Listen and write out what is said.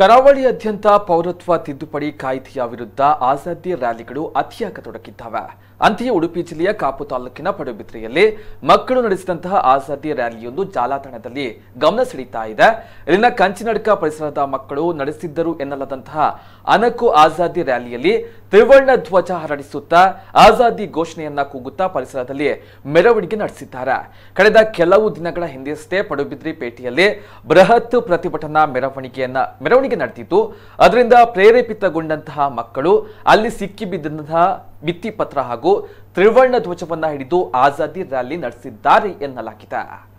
ಕರಾವಳಿಯಾದ್ಯಂತ ಪೌರತ್ವ ತಿದ್ದುಪಡಿ ಕಾಯ್ದೆಯ ವಿರುದ್ಧ ಆಜಾದಿ ರ್ಯಾಲಿಗಳು ಅತಿಯಾಗತೊಡಗಿದ್ದಾವೆ ಅಂತೆಯೇ ಉಡುಪಿ ಜಿಲ್ಲೆಯ ಕಾಪು ತಾಲೂಕಿನ ಪಡುಬಿದ್ರಿಯಲ್ಲಿ ಮಕ್ಕಳು ನಡೆಸಿದಂತಹ ಆಜಾದಿ ರ್ಯಾಲಿಯೊಂದು ಜಾಲತಾಣದಲ್ಲಿ ಗಮನ ಸೆಳೀತಾ ಇದೆ ಇಲ್ಲಿನ ಕಂಚಿನಡ್ಕ ಪರಿಸರದ ಮಕ್ಕಳು ನಡೆಸಿದ್ದರು ಎನ್ನಲಾದಂತಹ ಅನಕು ಆಜಾದಿ ರ್ಯಾಲಿಯಲ್ಲಿ ತ್ರಿವರ್ಣ ಧ್ವಜ ಹರಡಿಸುತ್ತಾ ಆಜಾದಿ ಘೋಷಣೆಯನ್ನ ಕೂಗುತ್ತಾ ಪರಿಸರದಲ್ಲಿ ಮೆರವಣಿಗೆ ನಡೆಸಿದ್ದಾರೆ ಕಳೆದ ಕೆಲವು ದಿನಗಳ ಹಿಂದೆಯಷ್ಟೇ ಪಡುಬಿದ್ರಿ ಪೇಟೆಯಲ್ಲಿ ಬೃಹತ್ ಪ್ರತಿಭಟನಾ ಮೆರವಣಿಗೆಯನ್ನ ಮೆರವಣಿಗೆ ಮೆರವಣಿಗೆ ನಡೆದಿದ್ದು ಅದರಿಂದ ಪ್ರೇರೇಪಿತಗೊಂಡಂತಹ ಮಕ್ಕಳು ಅಲ್ಲಿ ಸಿಕ್ಕಿಬಿದ್ದಂತಹ ಭಿತ್ತಿಪತ್ರ ಹಾಗೂ ತ್ರಿವರ್ಣ ಧ್ವಜವನ್ನ ಹಿಡಿದು ಆಜಾದಿ ರ್ಯಾಲಿ ನಡೆಸಿದ್ದಾರೆ ಎನ್ನಲಾಗಿದೆ